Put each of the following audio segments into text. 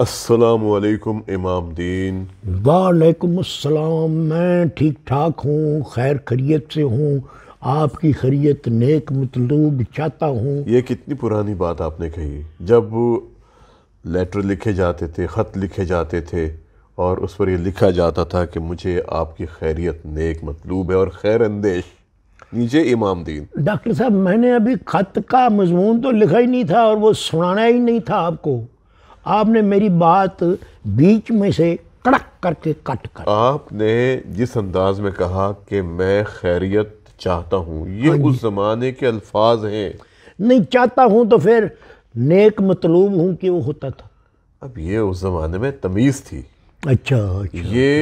असलकुम इमाम दीन वालेकुम अस्सलाम मैं ठीक ठाक हूँ खैर खरीत से हूँ आपकी खरीत नेक मतलूब चाहता हूँ ये कितनी पुरानी बात आपने कही जब लेटर लिखे जाते थे ख़त लिखे जाते थे और उस पर ये लिखा जाता था कि मुझे आपकी खैरियत नेक मतलूब है और खैर अंदेश नीचे इमाम दीन डॉक्टर साहब मैंने अभी ख़त का मजमून तो लिखा ही नहीं था और वो सुनाना ही नहीं था आपको आपने मेरी बात बीच में से कड़क करके कट कर आपने जिस अंदाज में कहा कि मैं खैरियत चाहता हूँ ये हाँ उस ज़माने के अल्फाज हैं नहीं चाहता हूँ तो फिर नेक मतलूब हूँ कि वो होता था अब ये उस ज़माने में तमीज़ थी अच्छा अच्छा ये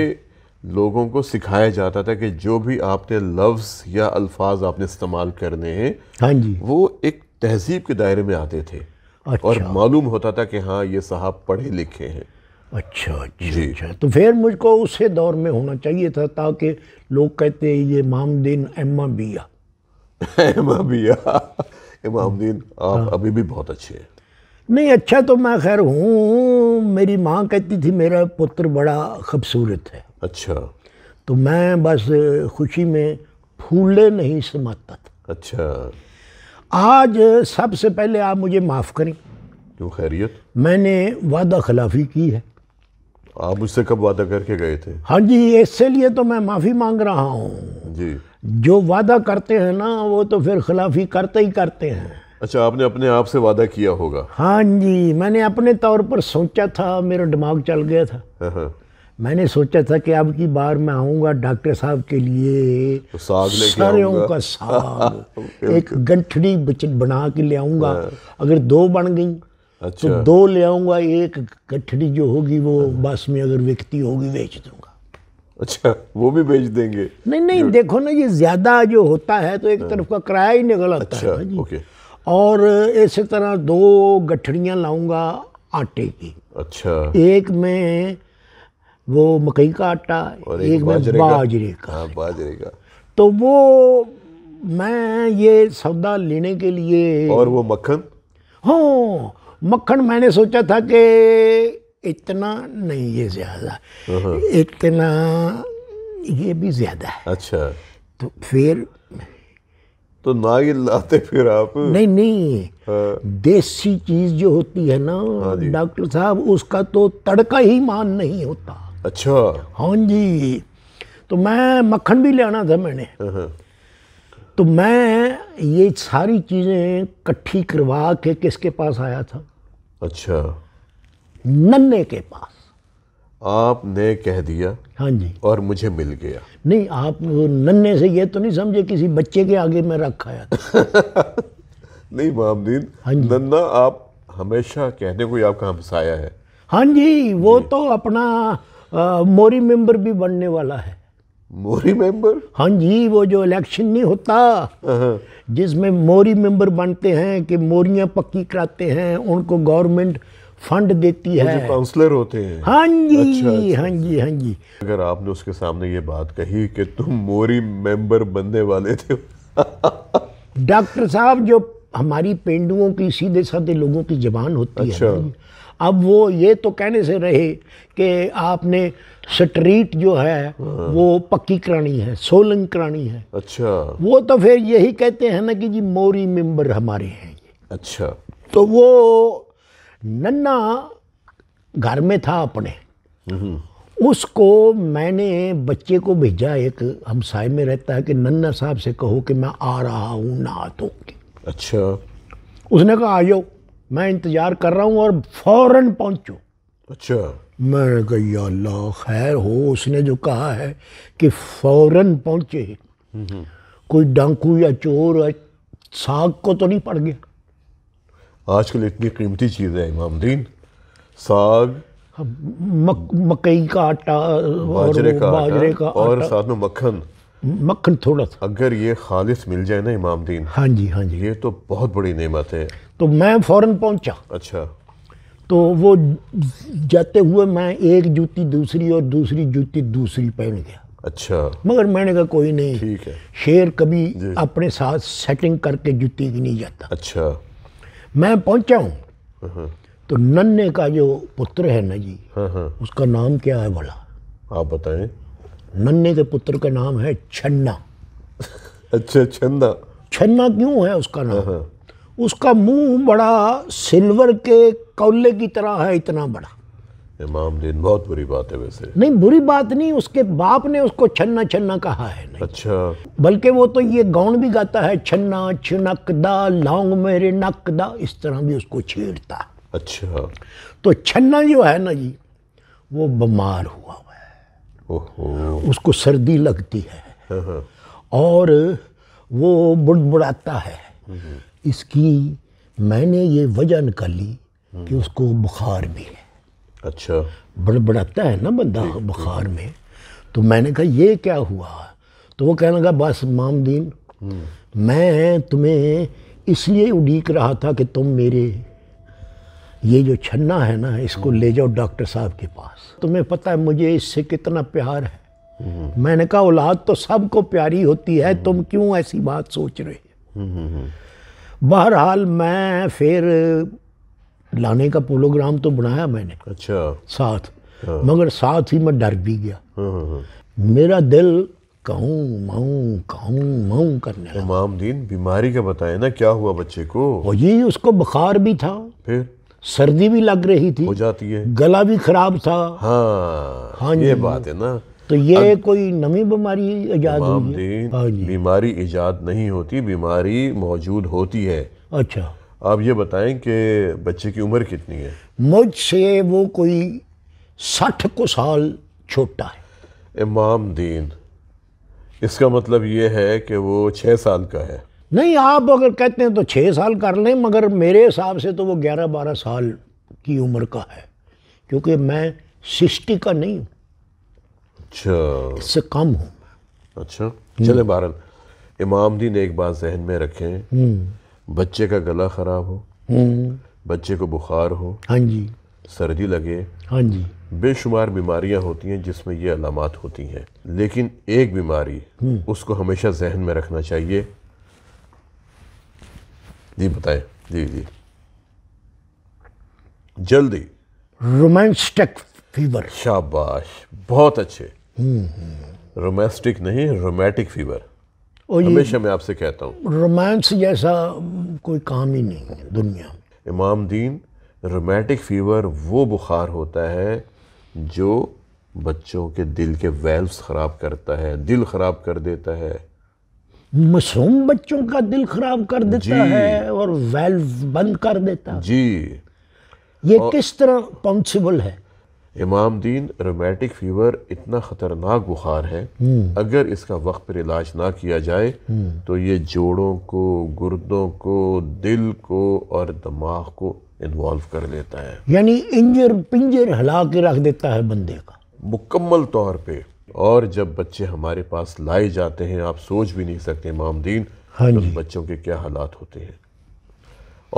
लोगों को सिखाया जाता था कि जो भी आपने लफ्ज़ या अल्फाज आपने इस्तेमाल करने हैं हाँ जी वो एक तहजीब के दायरे में आते थे अच्छा। और मालूम होता था कि हाँ ये साहब पढ़े लिखे हैं अच्छा अच्छा अच्छा तो फिर मुझको उसे दौर में होना चाहिए था ताकि लोग कहते ये मामदीन एम्मा बिया एम्मा बिया इमामदीन आप हाँ। अभी भी बहुत अच्छे हैं नहीं अच्छा तो मैं खैर हूँ मेरी माँ कहती थी मेरा पुत्र बड़ा खूबसूरत है अच्छा तो मैं बस खुशी में फूले नहीं समाता था अच्छा आज सबसे पहले आप मुझे माफ़ करें क्यों खैरियत मैंने वादा खिलाफी की है आप मुझसे कब वादा करके गए थे हाँ जी इससे लिए तो मैं माफ़ी मांग रहा हूँ जी जो वादा करते हैं ना वो तो फिर खिलाफी करते ही करते हैं अच्छा आपने अपने आप से वादा किया होगा हाँ जी मैंने अपने तौर पर सोचा था मेरा दिमाग चल गया था हाँ, हाँ। मैंने सोचा था कि अब की बार मैं आऊंगा डॉक्टर साहब के लिए तो सरों का साग एक गंठड़ी बना के ले आऊंगा हाँ। अगर दो बन गई तो अच्छा। तो दो ले आऊंगा एक गठड़ी जो होगी वो बस में अगर व्यक्ति होगी बेच दूंगा अच्छा वो भी बेच देंगे नहीं नहीं देखो ना ये ज़्यादा जो होता है तो एक हाँ। तरफ का किराया ही निकल आता अच्छा, है ओके। और इसी तरह दो गठड़ियाँ लाऊंगा आटे की अच्छा एक में वो मकई का आटा एक, में बाजरे का हाँ, बाजरे का तो वो मैं ये सौदा लेने के लिए और वो मक्खन हाँ मक्खन मैंने सोचा था कि इतना नहीं ये ज़्यादा हाँ। इतना ये भी ज़्यादा है अच्छा तो फिर तो ना ये लाते फिर आप नहीं नहीं हाँ। देसी चीज जो होती है ना हाँ डॉक्टर साहब उसका तो तड़का ही मान नहीं होता अच्छा हाँ जी तो मैं मक्खन भी ले आना था मैंने हाँ, हाँ। तो मैं ये सारी चीज़ें कट्ठी करवा के किसके पास आया था अच्छा नन्ने के पास आपने कह दिया हाँ जी और मुझे मिल गया नहीं आप नन्ने से ये तो नहीं समझे किसी बच्चे के आगे मैं रख आया नहीं मामदीन हाँ जी नन्ना आप हमेशा कहने को आपका हमसाया है हाँ जी वो जी। तो अपना मोरी मेंबर भी बनने वाला है मोरी मेंबर हाँ जी वो जो इलेक्शन नहीं होता जिसमें मोरी मेंबर बनते हैं कि मोरियां पक्की कराते हैं उनको गवर्नमेंट फंड देती है काउंसलर होते हैं हाँ जी अच्छा, अच्छा, अच्छा, हाँ जी हाँ जी अगर आपने उसके सामने ये बात कही कि तुम मोरी मेंबर बनने वाले थे डॉक्टर साहब जो हमारी पेंडुओं की सीधे साधे लोगों की जबान होती अच्छा। है अब वो ये तो कहने से रहे कि आपने स्ट्रीट जो है हाँ। वो पक्की करानी है सोलंग करानी है अच्छा वो तो फिर यही कहते हैं ना कि जी मोरी मेंबर हमारे हैं अच्छा तो वो नन्ना घर में था अपने हम्म। उसको मैंने बच्चे को भेजा एक हमसाय में रहता है कि नन्ना साहब से कहो कि मैं आ रहा हूँ नहा तो अच्छा उसने कहा आ जाओ मैं इंतज़ार कर रहा हूँ और फौरन पहुँचो अच्छा मैं अल्लाह खैर हो उसने जो कहा है कि फौरन पहुँचे हम्म। कोई डांकू या चोर या साग को तो नहीं पड़ गया आजकल इतनी कीमती चीज़ है इमाम दीन साग हाँ, मक, मकई का आटा बाजरे का, का और साथ में मक्खन मक्खन थोड़ा था अगर ये खालिस मिल जाए ना इमाम दीन हाँ जी हाँ जी ये तो बहुत बड़ी नेमत है तो मैं फ़ौरन पहुंचा अच्छा तो वो जाते हुए मैं एक जूती दूसरी और दूसरी जूती दूसरी पहन गया अच्छा मगर मैंने कहा कोई नहीं ठीक है शेर कभी अपने साथ सेटिंग करके जूती की नहीं जाता अच्छा मैं पहुंचा हूँ हाँ। तो नन्हे का जो पुत्र है ना जी हाँ, हाँ। उसका नाम क्या है भला आप बताएं नन्हे के पुत्र का नाम है छन्ना अच्छा छन्ना छन्ना क्यों है उसका नाम हाँ, हाँ। उसका मुंह बड़ा सिल्वर के कौले की तरह है इतना बड़ा इमाम दिन बहुत बुरी बात है वैसे नहीं बुरी बात नहीं उसके बाप ने उसको छन्ना छन्ना कहा है नहीं। अच्छा बल्कि वो तो ये गौण भी गाता है छन्ना छिनकदा लौंग मेरे नकदा इस तरह भी उसको छेड़ता अच्छा तो छन्ना जो है ना जी वो बीमार हुआ उसको सर्दी लगती है और वो बुड़बुड़ाता है इसकी मैंने ये वजन कर ली कि उसको बुखार भी है अच्छा बड़बड़ाता है ना बंदा बुखार में तो मैंने कहा ये क्या हुआ तो वो कहने लगा बस मामदीन हम्म। मैं तुम्हें इसलिए उड़ीक रहा था कि तुम मेरे ये जो छन्ना है ना इसको हम्म। ले जाओ डॉक्टर साहब के पास तुम्हें पता है मुझे इससे कितना प्यार है हम्म। मैंने कहा औलाद तो सबको प्यारी होती है हम्म। तुम क्यों ऐसी बात सोच रहे बहरहाल मैं फिर लाने का प्रोग्राम तो बनाया मैंने अच्छा साथ हाँ। मगर साथ ही मैं डर भी गया हाँ, हाँ, मेरा दिल कहूँ माऊँ कहूँ माऊँ करने इमामदीन बीमारी का बताए ना क्या हुआ बच्चे को और ये उसको बुखार भी था फिर सर्दी भी लग रही थी हो जाती है गला भी खराब था हाँ हाँ ये बात है ना तो ये कोई नवी बीमारी ईजाद हाँ बीमारी ईजाद नहीं होती बीमारी मौजूद होती है अच्छा आप ये बताएं कि बच्चे की उम्र कितनी है मुझसे वो कोई साठ को साल छोटा है इमाम दीन इसका मतलब ये है कि वो छः साल का है नहीं आप अगर कहते हैं तो छः साल कर लें मगर मेरे हिसाब से तो वो ग्यारह बारह साल की उम्र का है क्योंकि मैं सिक्सटी का नहीं हूँ अच्छा इससे कम हूँ अच्छा चले बारन इमाम दीन एक बात जहन में रखें हम्म। बच्चे का गला ख़राब हो हम्म। बच्चे को बुखार हो हाँ जी सर्दी लगे हाँ जी बेशुमार बीमारियां होती हैं जिसमें ये अलामत होती हैं लेकिन एक बीमारी हम्म। उसको हमेशा जहन में रखना चाहिए जी बताए जी जी जल्दी रोमांसटिक फीवर शाबाश बहुत अच्छे रोमांसटिक हम्म, हम्म। नहीं रोमांटिक फीवर हमेशा मैं आपसे कहता हूँ रोमांस जैसा कोई काम ही नहीं है दुनिया इमाम दीन रोमांटिक फीवर वो बुखार होता है जो बच्चों के दिल के वेल्व्स ख़राब करता है दिल ख़राब कर देता है मासूम बच्चों का दिल खराब कर देता है और वेल्व बंद कर देता है जी ये किस तरह पॉसिबल है इमाम दीन रोमैटिक फीवर इतना ख़तरनाक बुखार है हम्म। अगर इसका वक्त पर इलाज ना किया जाए हम्म। तो ये जोड़ों को गुर्दों को दिल को और दिमाग को इन्वॉल्व कर लेता है यानी इंजर पिंजर हिला के रख देता है बंदे का मुकम्मल तौर पे और जब बच्चे हमारे पास लाए जाते हैं आप सोच भी नहीं सकते मामदीन हाँ उन बच्चों के क्या हालात होते हैं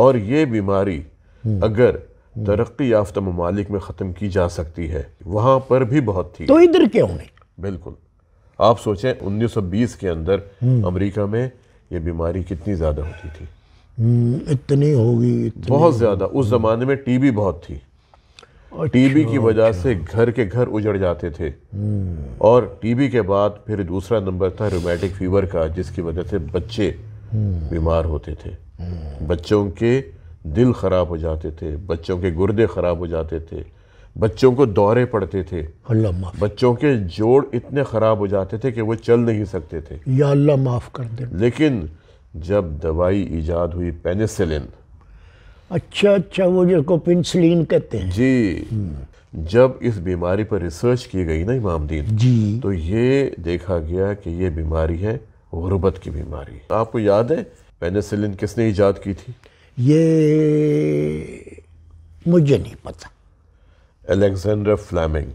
और ये बीमारी हम्म। अगर हम्म। तरक्की याफ्ता ममालिक में ख़त्म की जा सकती है वहाँ पर भी बहुत थी तो इधर क्यों नहीं बिल्कुल आप सोचें 1920 के अंदर हम्म। अमेरिका में ये बीमारी कितनी ज़्यादा होती थी इतनी होगी बहुत ज़्यादा उस ज़माने में टीबी बहुत थी टीबी की अच्छा, वजह से अच्छा। घर के घर उजड़ जाते थे और टीबी के बाद फिर दूसरा नंबर था रोमैटिक फीवर का जिसकी वजह से बच्चे बीमार होते थे बच्चों के दिल ख़राब हो जाते थे बच्चों के गुर्दे ख़राब हो जाते थे बच्चों को दौरे पड़ते थे बच्चों के जोड़ इतने ख़राब हो जाते थे कि वो चल नहीं सकते थे या अल्लाह माफ़ कर दे लेकिन जब दवाई ईजाद हुई पेनिसिलिन अच्छा अच्छा वो जिसको पिंसलिन कहते हैं जी हम्म। जब इस बीमारी पर रिसर्च की गई ना इमामदीन जी तो ये देखा गया कि ये बीमारी है गुरबत की बीमारी आपको याद है पेनिसिलिन किसने ईजाद की थी ये मुझे नहीं पता एलेक्जेंडर फ्लैमिंग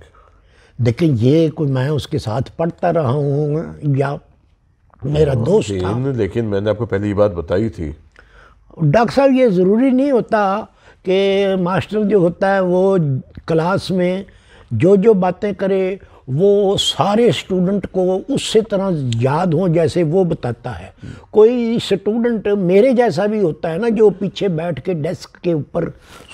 लेकिन ये कोई मैं उसके साथ पढ़ता रहा हूँ या मेरा हाँ, दोस्त लेकिन मैंने आपको पहले ये बात बताई थी डॉक्टर साहब ये ज़रूरी नहीं होता कि मास्टर जो होता है वो क्लास में जो जो बातें करे वो सारे स्टूडेंट को उससे तरह याद हो जैसे वो बताता है कोई स्टूडेंट मेरे जैसा भी होता है ना जो पीछे बैठ के डेस्क के ऊपर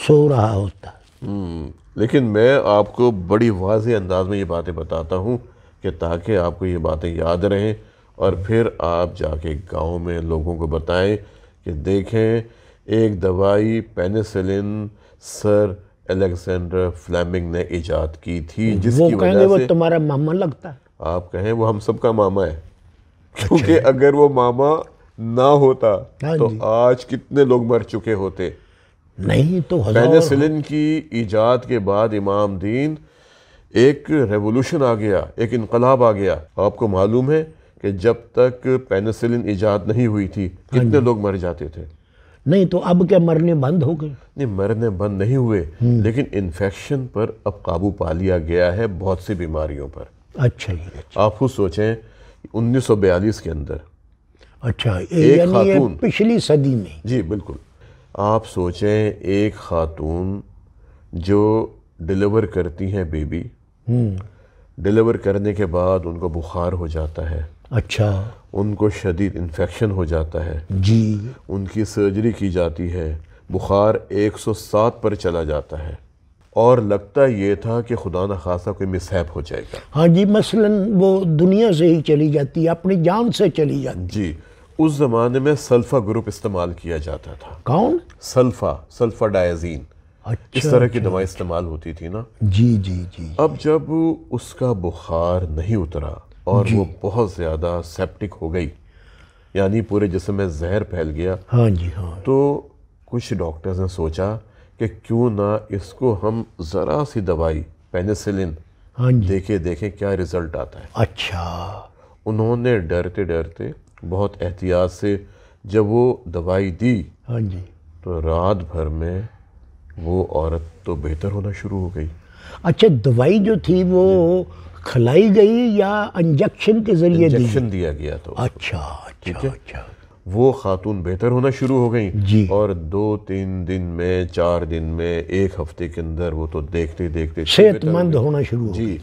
सो रहा होता है हम्म, लेकिन मैं आपको बड़ी वाज अंदाज में ये बातें बताता हूँ कि ताकि आपको ये बातें याद रहें और फिर आप जाके गांव में लोगों को बताएं कि देखें एक दवाई पेनिसिलिन सर एलेक्सेंडर फ्लैमिंग ने ईजाद की थी जिसकी वजह से तुम्हारा मामा लगता है आप कहें वो हम का मामा है अच्छा। क्योंकि अगर वो मामा ना होता हाँ तो आज कितने लोग मर चुके होते नहीं तो पेनिसिलिन की ईजाद के बाद इमाम दीन एक रेवोल्यूशन आ गया एक इनकलाब आ गया आपको मालूम है कि जब तक पेनिसिलिन ईजाद नहीं हुई थी हाँ कितने लोग मर जाते थे नहीं तो अब क्या मरने बंद हो गए नहीं मरने बंद नहीं हुए हम्म। लेकिन इन्फेक्शन पर अब काबू पा लिया गया है बहुत सी बीमारियों पर अच्छा ही अच्छा। आप खुद सोचें 1942 के अंदर अच्छा एक खातून पिछली सदी में जी बिल्कुल आप सोचें एक खातून जो डिलीवर करती हैं बेबी हम्म। डिलीवर करने के बाद उनको बुखार हो जाता है अच्छा उनको शदीद इन्फेक्शन हो जाता है जी उनकी सर्जरी की जाती है बुखार 107 पर चला जाता है और लगता ये था कि खुदा न खासा कोई मिसहैप हो जाएगा हाँ जी मसलन वो दुनिया से ही चली जाती है अपनी जान से चली जाती जी उस ज़माने में सल्फ़ा ग्रुप इस्तेमाल किया जाता था कौन सल्फ़ा सल्फ़ा डायजीन अच्छा, इस तरह की अच्छा। दवाई इस्तेमाल होती थी ना जी जी जी अब जब उसका बुखार नहीं उतरा और वो बहुत ज़्यादा सेप्टिक हो गई यानी पूरे जिसम में जहर फैल गया हाँ जी हाँ तो कुछ डॉक्टर्स ने सोचा कि क्यों ना इसको हम ज़रा सी दवाई पेनिसिलिन हाँ जी देखे देखें क्या रिज़ल्ट आता है अच्छा उन्होंने डरते डरते बहुत एहतियात से जब वो दवाई दी हाँ जी तो रात भर में वो औरत तो बेहतर होना शुरू हो गई अच्छा दवाई जो थी वो खिलाई गई या इंजेक्शन के जरिए इंजेक्शन दिया गया तो अच्छा अच्छा अच्छा वो खातून बेहतर होना शुरू हो गई जी और दो तीन दिन में चार दिन में एक हफ्ते के अंदर वो तो देखते देखते सेहतमंद होना शुरू हो जी